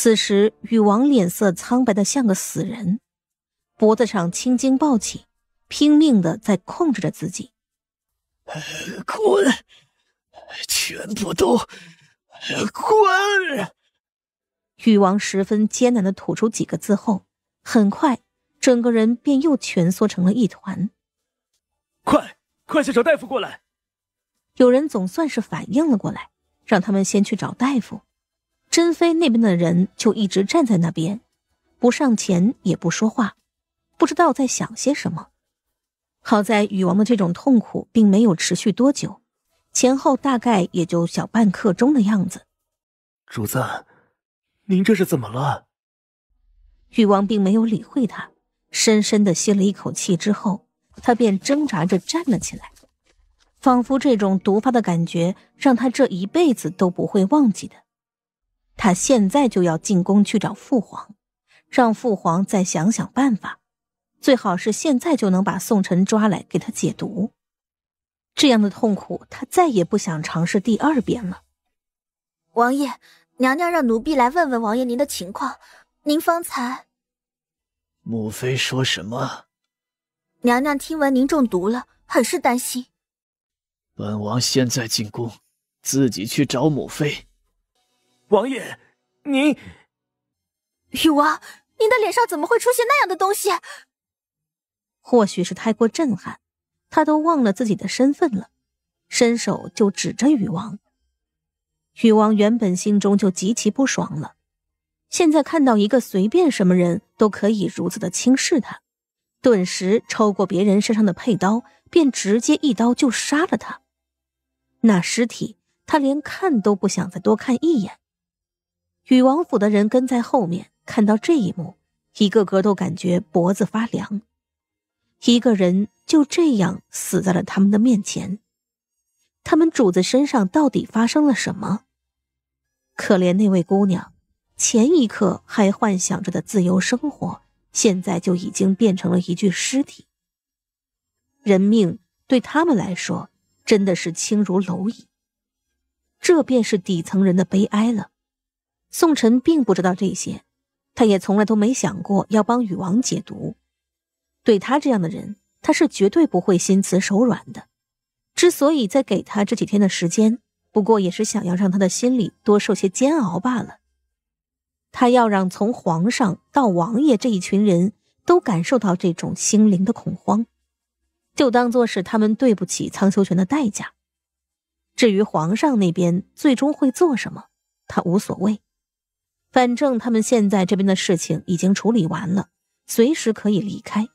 此时，禹王脸色苍白的像个死人，脖子上青筋暴起，拼命的在控制着自己。滚！全部都滚！禹王十分艰难的吐出几个字后，很快整个人便又蜷缩成了一团。快，快去找大夫过来！有人总算是反应了过来，让他们先去找大夫。珍妃那边的人就一直站在那边，不上前也不说话，不知道在想些什么。好在禹王的这种痛苦并没有持续多久，前后大概也就小半刻钟的样子。主子，您这是怎么了？禹王并没有理会他，深深的吸了一口气之后，他便挣扎着站了起来，仿佛这种毒发的感觉让他这一辈子都不会忘记的。他现在就要进宫去找父皇，让父皇再想想办法，最好是现在就能把宋晨抓来给他解毒。这样的痛苦，他再也不想尝试第二遍了。王爷，娘娘让奴婢来问问王爷您的情况。您方才，母妃说什么？娘娘听闻您中毒了，很是担心。本王现在进宫，自己去找母妃。王爷，您禹王，您的脸上怎么会出现那样的东西？或许是太过震撼，他都忘了自己的身份了，伸手就指着禹王。禹王原本心中就极其不爽了，现在看到一个随便什么人都可以如此的轻视他，顿时抽过别人身上的佩刀，便直接一刀就杀了他。那尸体，他连看都不想再多看一眼。禹王府的人跟在后面，看到这一幕，一个个都感觉脖子发凉。一个人就这样死在了他们的面前，他们主子身上到底发生了什么？可怜那位姑娘，前一刻还幻想着的自由生活，现在就已经变成了一具尸体。人命对他们来说真的是轻如蝼蚁，这便是底层人的悲哀了。宋晨并不知道这些，他也从来都没想过要帮禹王解毒。对他这样的人，他是绝对不会心慈手软的。之所以再给他这几天的时间，不过也是想要让他的心里多受些煎熬罢了。他要让从皇上到王爷这一群人都感受到这种心灵的恐慌，就当做是他们对不起苍秋泉的代价。至于皇上那边最终会做什么，他无所谓。反正他们现在这边的事情已经处理完了，随时可以离开。